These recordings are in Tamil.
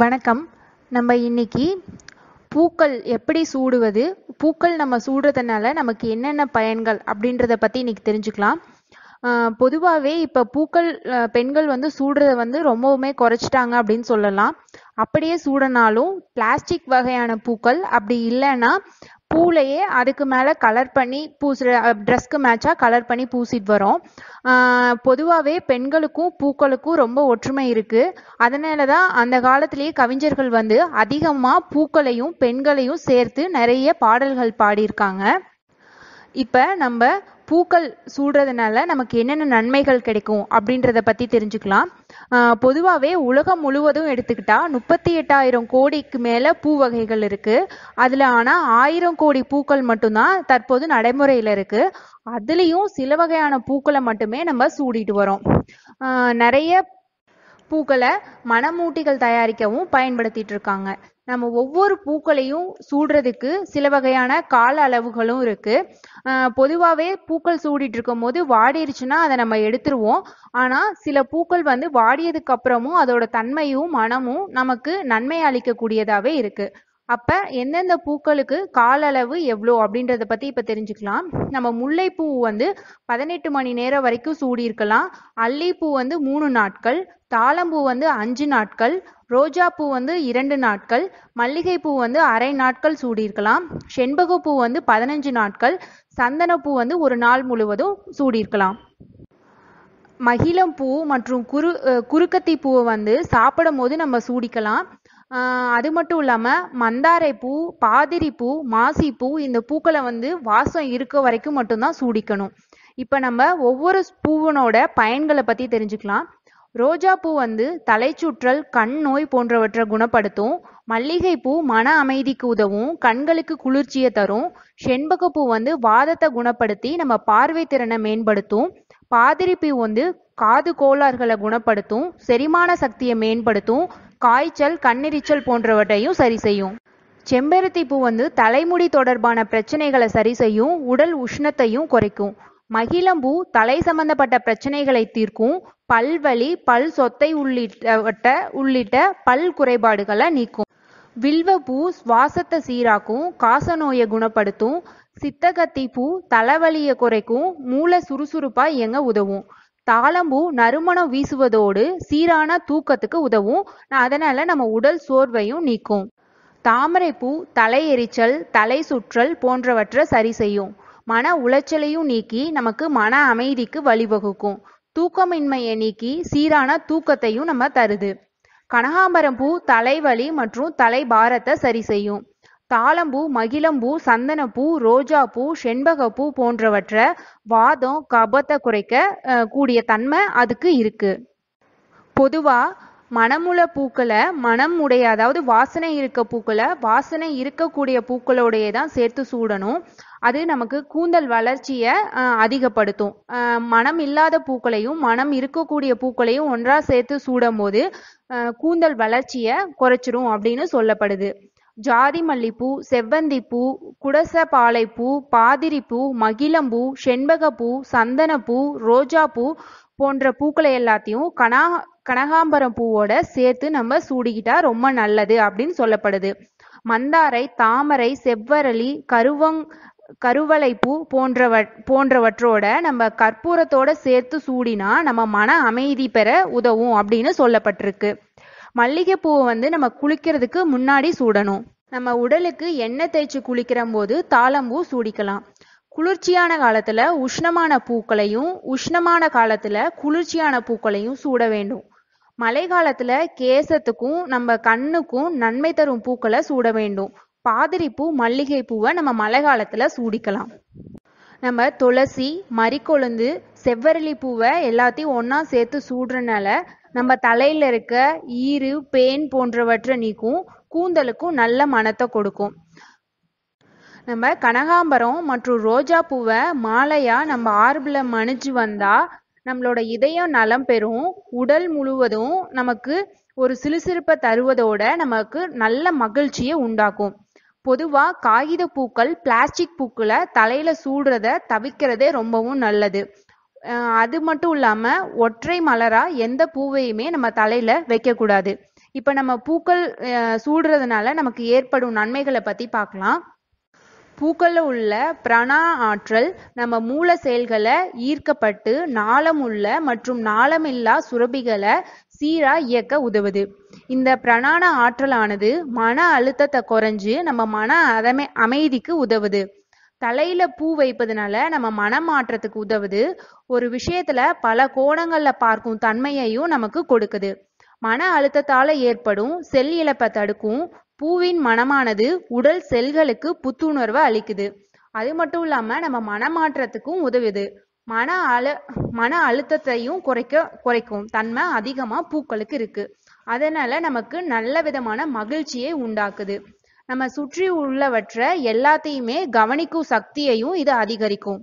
வணக்கம் நம்ம இன்னைக்கு பூக்கள் எப்படி சூடுவது பூக்கள் நம்ம சூடுறதுனால நமக்கு என்னென்ன பயன்கள் அப்படின்றத பற்றி இன்னைக்கு தெரிஞ்சுக்கலாம் பொதுவாகவே இப்போ பூக்கள் பெண்கள் வந்து சூடுறத வந்து ரொம்பவுமே குறைச்சிட்டாங்க அப்படின்னு சொல்லலாம் அப்படியே சூடனாலும் பிளாஸ்டிக் வகையான பூக்கள் அப்படி இல்லைன்னா பூலையே அதுக்கு மேலே கலர் பண்ணி பூசுகிற ட்ரெஸ்க்கு மேட்சாக கலர் பண்ணி பூசிட்டு வரோம் பொதுவாகவே பெண்களுக்கும் பூக்களுக்கும் ரொம்ப ஒற்றுமை இருக்குது அதனால தான் அந்த காலத்திலேயே கவிஞர்கள் வந்து அதிகமாக பூக்களையும் பெண்களையும் சேர்த்து நிறைய பாடல்கள் பாடியிருக்காங்க இப்போ நம்ம பூக்கள் சூடுறதுனால நமக்கு என்னென்ன நன்மைகள் கிடைக்கும் அப்படின்றத பற்றி தெரிஞ்சுக்கலாம் பொதுவாகவே உலகம் முழுவதும் எடுத்துக்கிட்டால் முப்பத்தி எட்டாயிரம் கோடிக்கு மேலே பூ வகைகள் இருக்குது அதில் ஆனால் ஆயிரம் கோடி பூக்கள் மட்டும்தான் தற்போது நடைமுறையில் இருக்குது அதுலேயும் சில வகையான பூக்களை மட்டுமே நம்ம சூடிட்டு வரோம் நிறைய பூக்களை மனமூட்டிகள் தயாரிக்கவும் பயன்படுத்திட்டு இருக்காங்க நம்ம ஒவ்வொரு பூக்களையும் சூடுறதுக்கு சில வகையான கால அளவுகளும் இருக்கு பொதுவாகவே பூக்கள் சூடிட்டு இருக்கும் போது வாடிருச்சுன்னா அதை நம்ம எடுத்துருவோம் ஆனால் சில பூக்கள் வந்து வாடியதுக்கு அப்புறமும் அதோட தன்மையும் மனமும் நமக்கு நன்மை அளிக்கக்கூடியதாகவே இருக்கு அப்ப எந்தெந்த பூக்களுக்கு கால அளவு எவ்வளோ அப்படின்றத பத்தி இப்ப தெரிஞ்சுக்கலாம் நம்ம முல்லைப்பூ வந்து பதினெட்டு மணி நேரம் வரைக்கும் சூடி இருக்கலாம் அல்லிப்பூ வந்து மூணு நாட்கள் தாழம்பூ வந்து அஞ்சு நாட்கள் ரோஜா பூ வந்து இரண்டு நாட்கள் மல்லிகை பூ வந்து அரை நாட்கள் சூடியிருக்கலாம் செண்பக பூ வந்து பதினஞ்சு நாட்கள் சந்தன பூ வந்து ஒரு நாள் முழுவதும் சூடியிருக்கலாம் மகிழம் பூ மற்றும் குரு குறுக்கத்தி பூவை வந்து சாப்பிடும் போது நம்ம சூடிக்கலாம் அது மட்டும் இல்லாமல் மந்தாரை பூ பாதிரி பூ மாசி பூ இந்த பூக்களை வந்து வாசம் இருக்க வரைக்கும் மட்டும்தான் சூடிக்கணும் இப்போ நம்ம ஒவ்வொரு பூவனோட பயன்களை பற்றி தெரிஞ்சுக்கலாம் ரோஜாப்பூ வந்து தலைச்சுற்றல், கண் நோய் போன்றவற்றை குணப்படுத்தும். மல்லிகைப்பூ மன அமைதிக்கு உதவும், கண்களுக்கு குளிர்ச்சியை தரும். செண்பகப்பூ வந்து வாதத்தை குணப்படுத்தி நம்ம பார்வை திறனை மேம்படுத்தும். பாதிரிப்பூ வந்து காது கோளாறுகளை குணப்படுத்தும், செரிமான சக்தியை மேம்படுத்தும், காய்ச்சல், கண்ணெரிச்சல் போன்றவற்றையும் சரி செய்யும். செம்பருத்தி பூ வந்து தலைமுடி தொடர்பான பிரச்சனைகளை சரி செய்யும், உடல் உஷ்ணத்தையும் குறைக்கும். மகிழம்பூ தலை சம்பந்தப்பட்ட பிரச்சனைகளை தீர்க்கும், பல்வலி, பல் சொத்தை உள்ளிட்ட பல் குறைபாடுகளை நீக்கும். வில்வப்பூ சுவாசத்தை சீராக்கும், நோயை குணப்படுத்தும். சித்தகத்திப்பூ தலைவலியை குறைக்கும், மூளை சுறுசுறுப்பா இயங்க உதவும். தாழம்பூ நறுமணம் வீசுவதோடு சீரான தூக்கத்துக்கு உதவும். அதனால நம்ம உடல் சோர்வையும் நீக்கும். தாமரைப்பூ தலை எரிச்சல், தலை சுற்றல் போன்றவற்றை சரி செய்யும். மன உளைச்சலையும் நீக்கி நமக்கு மன அமைதிக்கு வழிவகுக்கும் தூக்கமின்மையை நீக்கி சீரான தூக்கத்தையும் நம்ம தருது கனகாம்பரம் பூ தலைவலி மற்றும் தலை பாரத்தை சரி செய்யும் தாளம்பூ மகிழம்பூ சந்தனப்பூ ரோஜாப்பூ செண்பகப்பூ போன்றவற்றை வாதம் கபத்தை குறைக்க கூடிய தன்மை அதுக்கு இருக்கு பொதுவாக மணமுள்ள பூக்களை மணம் உடைய அதாவது வாசனை இருக்க பூக்களை வாசனை இருக்கக்கூடிய பூக்களோடையே தான் சேர்த்து சூடணும் அது நமக்கு கூந்தல் வளர்ச்சியை அதிகப்படுத்தும் மனம் இல்லாத பூக்களையும் மனம் இருக்கக்கூடிய பூக்களையும் ஒன்றா சேர்த்து சூடும் போது கூந்தல் வளர்ச்சியை குறைச்சிரும் அப்படின்னு சொல்லப்படுது ஜாதி மல்லிப்பூ செவ்வந்திப்பூ குடசபாலைப்பூ பாதிரிப்பூ மகிழம்பூ செண்பகப்பூ சந்தனப்பூ ரோஜாப்பூ போன்ற பூக்களை எல்லாத்தையும் கனா கனகாம்பரம் பூவோட சேர்த்து நம்ம சூடிக்கிட்டா ரொம்ப நல்லது அப்படின்னு சொல்லப்படுது மந்தாரை தாமரை செவ்வரளி கருவங் கருவளைப்பூ போன்றவ போன்றவற்றோட நம்ம கற்பூரத்தோட சேர்த்து சூடினா நம்ம மன அமைதி பெற உதவும் அப்படின்னு சொல்லப்பட்டிருக்கு மல்லிகைப்பூவை வந்து நம்ம குளிக்கிறதுக்கு முன்னாடி சூடணும் நம்ம உடலுக்கு எண்ணெய் தேய்ச்சி குளிக்கிற போது தாளம்பூ சூடிக்கலாம் குளிர்ச்சியான காலத்துல உஷ்ணமான பூக்களையும் உஷ்ணமான காலத்துல குளிர்ச்சியான பூக்களையும் சூட வேண்டும் மழை காலத்துல கேசத்துக்கும் நம்ம கண்ணுக்கும் நன்மை தரும் பூக்களை சூட வேண்டும் பாதிரிப்பூ மல்லிகை பூவை நம்ம மழை காலத்துல சூடிக்கலாம் நம்ம துளசி மறிக்கொழுந்து செவ்வரளி பூவை எல்லாத்தையும் ஒன்னா சேர்த்து சூடுறனால நம்ம தலையில இருக்க ஈறு பேன் போன்றவற்றை நீக்கும் கூந்தலுக்கும் நல்ல மனத்தை கொடுக்கும் நம்ம கனகாம்பரம் மற்றும் ரோஜா பூவை மாலையாக நம்ம ஆர்பில் மணிஞ்சு வந்தால் நம்மளோட இதயம் நலம் பெறும் உடல் முழுவதும் நமக்கு ஒரு சிலுசிறுப்பை தருவதோட நமக்கு நல்ல மகிழ்ச்சியை உண்டாக்கும் பொதுவாக காகித பூக்கள் பிளாஸ்டிக் பூக்களை தலையில் சூடுறத தவிக்கிறதே ரொம்பவும் நல்லது அது மட்டும் இல்லாமல் ஒற்றை மலராக எந்த பூவையுமே நம்ம தலையில் வைக்கக்கூடாது இப்போ நம்ம பூக்கள் சூடுறதுனால நமக்கு ஏற்படும் நன்மைகளை பற்றி பார்க்கலாம் பூக்களில் உள்ள பிரணா ஆற்றல் நம்ம மூல செயல்களை ஈர்க்கப்பட்டு நாளம் உள்ள மற்றும் நாளமில்லா சுரபிகளை சீரா இயக்க உதவுது இந்த பிரணான ஆற்றலானது மன அழுத்தத்தை குறைஞ்சு நம்ம மன அதமை அமைதிக்கு உதவுது தலையில பூ வைப்பதுனால நம்ம மனம் மாற்றத்துக்கு உதவுது ஒரு விஷயத்துல பல கோணங்கள்ல பார்க்கும் தன்மையையும் நமக்கு கொடுக்குது மன அழுத்தத்தால ஏற்படும் செல் இழப்பை தடுக்கும் பூவின் மனமானது உடல் செல்களுக்கு புத்துணர்வை அளிக்குது அது மட்டும் இல்லாமல் நம்ம மனமாற்றத்துக்கும் உதவுது மன அழு மன அழுத்தத்தையும் குறைக்க குறைக்கும் தன்மை அதிகமாக பூக்களுக்கு இருக்கு அதனால நமக்கு நல்ல விதமான மகிழ்ச்சியை உண்டாக்குது நம்ம சுற்றி உள்ளவற்றை எல்லாத்தையுமே கவனிக்கும் சக்தியையும் இது அதிகரிக்கும்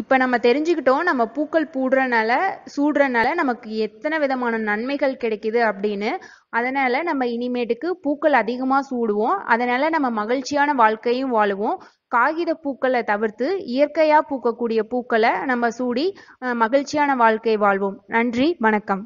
இப்போ நம்ம தெரிஞ்சுக்கிட்டோம் நம்ம பூக்கள் பூடுறனால சூடுறனால நமக்கு எத்தனை விதமான நன்மைகள் கிடைக்குது அப்படின்னு அதனால நம்ம இனிமேட்டுக்கு பூக்கள் அதிகமாக சூடுவோம் அதனால நம்ம மகிழ்ச்சியான வாழ்க்கையும் வாழுவோம் காகித பூக்களை தவிர்த்து இயற்கையாக பூக்கக்கூடிய பூக்களை நம்ம சூடி மகிழ்ச்சியான வாழ்க்கை வாழ்வோம் நன்றி வணக்கம்